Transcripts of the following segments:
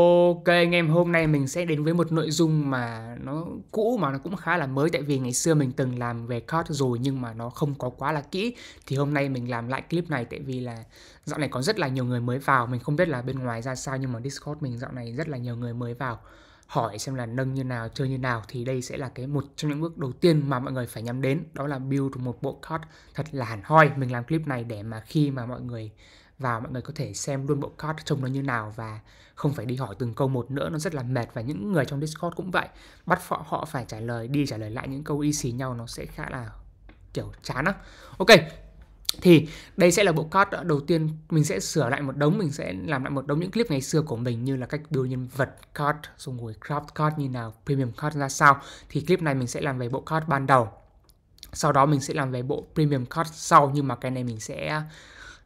Ok anh em, hôm nay mình sẽ đến với một nội dung mà nó cũ mà nó cũng khá là mới tại vì ngày xưa mình từng làm về card rồi nhưng mà nó không có quá là kỹ thì hôm nay mình làm lại clip này tại vì là dạo này có rất là nhiều người mới vào mình không biết là bên ngoài ra sao nhưng mà Discord mình dạo này rất là nhiều người mới vào hỏi xem là nâng như nào, chơi như nào thì đây sẽ là cái một trong những bước đầu tiên mà mọi người phải nhắm đến đó là build một bộ card thật là hẳn hoi mình làm clip này để mà khi mà mọi người và mọi người có thể xem luôn bộ card trông nó như nào và không phải đi hỏi từng câu một nữa nó rất là mệt và những người trong Discord cũng vậy bắt họ họ phải trả lời đi trả lời lại những câu y xì nhau nó sẽ khá là kiểu chán á ok thì đây sẽ là bộ card đầu tiên mình sẽ sửa lại một đống mình sẽ làm lại một đống những clip ngày xưa của mình như là cách build nhân vật card xong rồi craft card như nào premium card ra sao thì clip này mình sẽ làm về bộ card ban đầu sau đó mình sẽ làm về bộ premium card sau nhưng mà cái này mình sẽ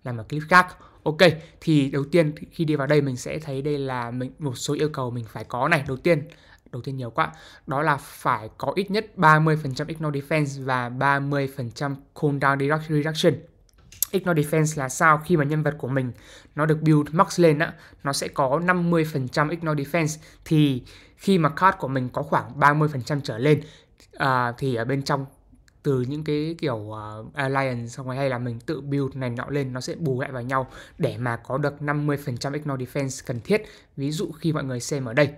làm ở clip khác Ok, thì đầu tiên khi đi vào đây mình sẽ thấy đây là mình một số yêu cầu mình phải có này. Đầu tiên, đầu tiên nhiều quá, đó là phải có ít nhất 30% ignore defense và 30% cooldown reduction. Ignore Defense là sao khi mà nhân vật của mình nó được build max lên á, nó sẽ có 50% Ignore Defense thì khi mà card của mình có khoảng 30% trở lên à, thì ở bên trong từ những cái kiểu uh, alliance xong rồi hay là mình tự build này nọ lên nó sẽ bù lại vào nhau để mà có được 50% ignore defense cần thiết ví dụ khi mọi người xem ở đây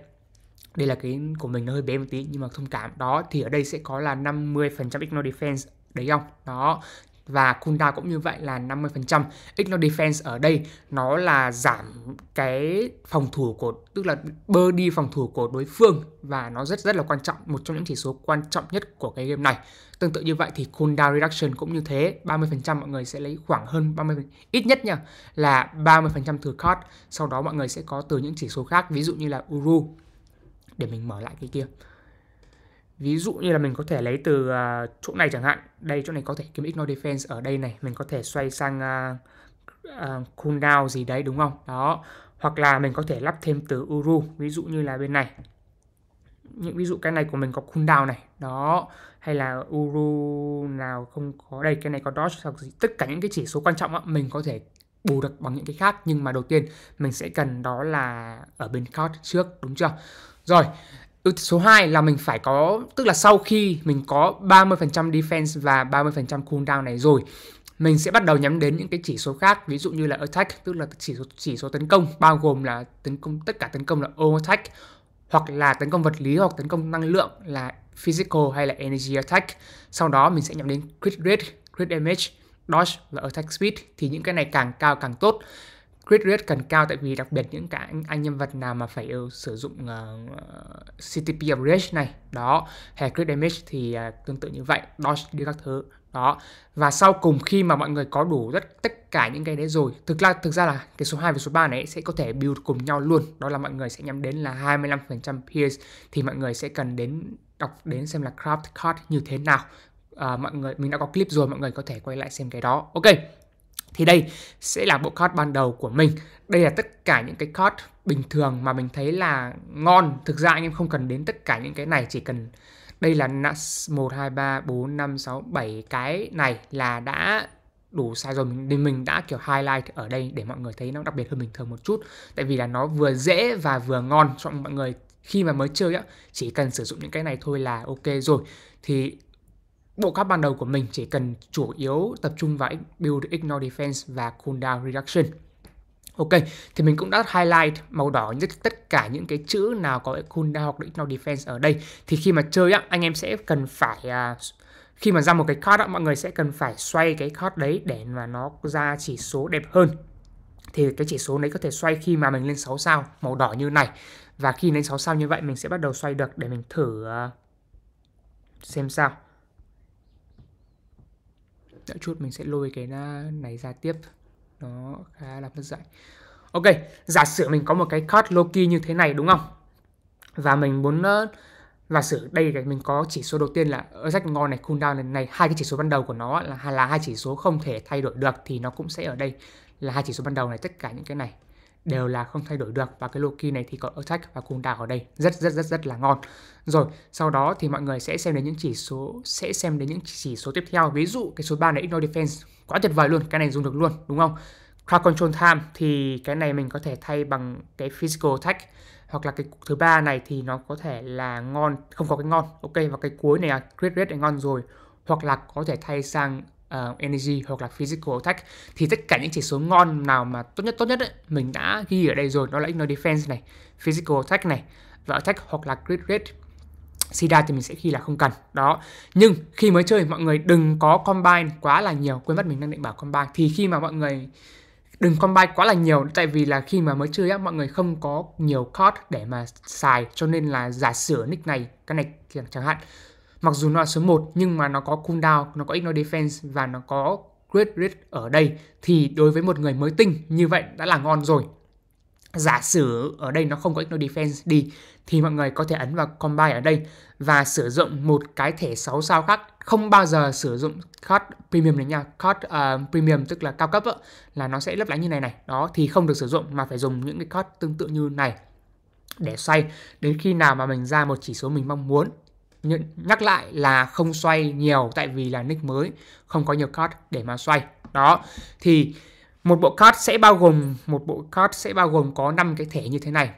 đây là cái của mình nó hơi bé một tí nhưng mà thông cảm đó thì ở đây sẽ có là 50% ignore defense đấy không đó và cooldown cũng như vậy là 50%. Ignore defense ở đây nó là giảm cái phòng thủ của tức là bơ đi phòng thủ của đối phương và nó rất rất là quan trọng, một trong những chỉ số quan trọng nhất của cái game này. Tương tự như vậy thì cooldown reduction cũng như thế, 30% mọi người sẽ lấy khoảng hơn 30 ít nhất nha là 30% từ card, sau đó mọi người sẽ có từ những chỉ số khác ví dụ như là Uru để mình mở lại cái kia ví dụ như là mình có thể lấy từ uh, chỗ này chẳng hạn đây chỗ này có thể kiếm ignore defense ở đây này mình có thể xoay sang uh, à, uh, à, cooldown gì đấy đúng không đó hoặc là mình có thể lắp thêm từ uru ví dụ như là bên này những ví dụ cái này của mình có cooldown này đó hay là uru nào không có đây cái này có dodge hoặc gì tất cả những cái chỉ số quan trọng á, mình có thể bù được bằng những cái khác nhưng mà đầu tiên mình sẽ cần đó là ở bên card trước đúng chưa rồi Ưu ừ, số 2 là mình phải có tức là sau khi mình có 30% defense và 30% cooldown này rồi mình sẽ bắt đầu nhắm đến những cái chỉ số khác ví dụ như là attack tức là chỉ số chỉ số tấn công bao gồm là tấn công tất cả tấn công là all attack hoặc là tấn công vật lý hoặc tấn công năng lượng là physical hay là energy attack sau đó mình sẽ nhắm đến crit rate crit damage dodge và attack speed thì những cái này càng cao càng tốt Crit rate cần cao tại vì đặc biệt những cái anh, anh nhân vật nào mà phải uh, sử dụng uh, ờ, CTP Rage này đó hay Crit damage thì uh, tương tự như vậy dodge đi các thứ đó và sau cùng khi mà mọi người có đủ tất tất cả những cái đấy rồi thực ra thực ra là cái số 2 và số 3 này sẽ có thể build cùng nhau luôn đó là mọi người sẽ nhắm đến là 25% Pierce thì mọi người sẽ cần đến đọc đến xem là craft card như thế nào à, mọi người mình đã có clip rồi mọi người có thể quay lại xem cái đó ok thì đây sẽ là bộ card ban đầu của mình đây là tất cả những cái card bình thường mà mình thấy là ngon thực ra anh em không cần đến tất cả những cái này chỉ cần đây là 1 2 3 4 5 6 7 cái này là đã đủ sai rồi mình mình đã kiểu highlight ở đây để mọi người thấy nó đặc biệt hơn bình thường một chút tại vì là nó vừa dễ và vừa ngon cho mọi người khi mà mới chơi á chỉ cần sử dụng những cái này thôi là ok rồi thì Bộ card ban đầu của mình chỉ cần chủ yếu tập trung vào Build Ignore Defense và Cooldown Reduction. Ok, thì mình cũng đã highlight màu đỏ nhất tất cả những cái chữ nào có cooldown hoặc ignore defense ở đây. Thì khi mà chơi á, anh em sẽ cần phải uh, khi mà ra một cái card á, mọi người sẽ cần phải xoay cái card đấy để mà nó ra chỉ số đẹp hơn. Thì cái chỉ số đấy có thể xoay khi mà mình lên 6 sao màu đỏ như này. Và khi lên 6 sao như vậy mình sẽ bắt đầu xoay được để mình thử uh, xem sao đợi dạ chút mình sẽ lôi cái à, này ra tiếp nó khá là phân giải ok giả sử mình có một cái cut Loki như thế này đúng không và mình muốn uh, giả sử đây cái mình có chỉ số đầu tiên là ở sách ngon này cooldown này này hai cái chỉ số ban đầu của nó là là hai chỉ số không thể thay đổi được thì nó cũng sẽ ở đây là hai chỉ số ban đầu này tất cả những cái này đều là không thay đổi được và cái Loki này thì có attack và cùng đảo ở đây rất rất rất rất là ngon rồi sau đó thì mọi người sẽ xem đến những chỉ số sẽ xem đến những chỉ số tiếp theo ví dụ cái số 3 này ignore defense quá tuyệt vời luôn cái này dùng được luôn đúng không crowd control time thì cái này mình có thể thay bằng cái physical attack hoặc là cái thứ ba này thì nó có thể là ngon không có cái ngon ok và cái cuối này là crit rate này ngon rồi hoặc là có thể thay sang uh, energy hoặc là physical attack thì tất cả những chỉ số ngon nào mà tốt nhất tốt nhất ấy, mình đã ghi ở đây rồi đó là ignore defense này physical attack này và attack hoặc là crit rate Sida thì mình sẽ ghi là không cần đó nhưng khi mới chơi mọi người đừng có combine quá là nhiều quên mất mình đang định bảo combine thì khi mà mọi người đừng combine quá là nhiều tại vì là khi mà mới chơi á mọi người không có nhiều card để mà xài cho nên là giả sử nick này cái này chẳng hạn Mặc dù nó là số 1 nhưng mà nó có cooldown, nó có ignore defense và nó có great rate ở đây thì đối với một người mới tinh như vậy đã là ngon rồi. Giả sử ở đây nó không có ignore defense đi thì mọi người có thể ấn vào combine ở đây và sử dụng một cái thẻ 6 sao khác không bao giờ sử dụng card premium này nha card uh, premium tức là cao cấp đó, là nó sẽ lấp lánh như này này đó thì không được sử dụng mà phải dùng những cái card tương tự như này để xoay đến khi nào mà mình ra một chỉ số mình mong muốn nhắc lại là không xoay nhiều tại vì là nick mới không có nhiều card để mà xoay đó thì một bộ card sẽ bao gồm một bộ card sẽ bao gồm có 5 cái thẻ như thế này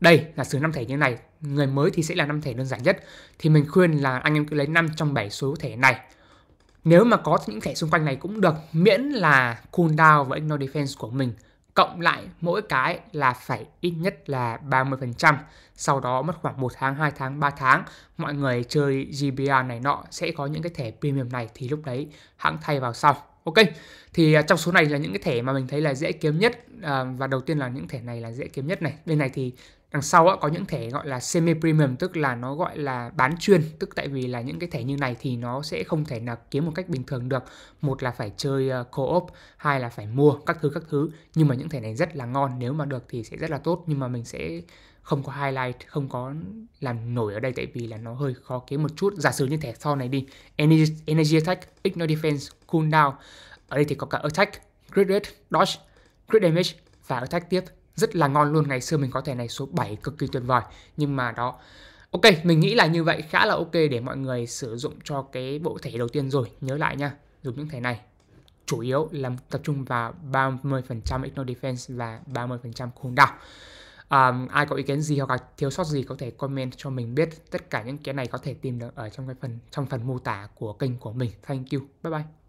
đây là sử năm thẻ như này người mới thì sẽ là năm thẻ đơn giản nhất thì mình khuyên là anh em cứ lấy 5 trong 7 số thẻ này nếu mà có những thẻ xung quanh này cũng được miễn là cooldown và ignore defense của mình cộng lại mỗi cái là phải ít nhất là 30%. Sau đó mất khoảng 1 tháng, 2 tháng, 3 tháng, mọi người chơi GBR này nọ sẽ có những cái thẻ premium này thì lúc đấy hãng thay vào sau. Ok, thì à, trong số này là những cái thẻ mà mình thấy là dễ kiếm nhất à, và đầu tiên là những thẻ này là dễ kiếm nhất này. Bên này thì đằng sau á, có những thẻ gọi là semi premium tức là nó gọi là bán chuyên tức tại vì là những cái thẻ như này thì nó sẽ không thể nào kiếm một cách bình thường được một là phải chơi ờ, co-op hai là phải mua các thứ các thứ nhưng mà những thẻ này rất là ngon nếu mà được thì sẽ rất là tốt nhưng mà mình sẽ không có highlight không có làm nổi ở đây tại vì là nó hơi khó kiếm một chút giả sử như thẻ sau này đi energy, energy attack ignore defense cooldown ở đây thì có cả attack crit rate dodge crit damage và attack tiếp rất là ngon luôn ngày xưa mình có thẻ này số 7 cực kỳ tuyệt vời nhưng mà đó Ok, mình nghĩ là như vậy khá là ok để mọi người sử dụng cho cái bộ thẻ đầu tiên rồi. Nhớ lại nha, dùng những thẻ này. Chủ yếu là tập trung vào 30% Ignore Defense và 30% cooldown um, ai có ý kiến gì hoặc là thiếu sót gì có thể comment cho mình biết tất cả những cái này có thể tìm được ở trong cái phần trong phần mô tả của kênh của mình thank you bye bye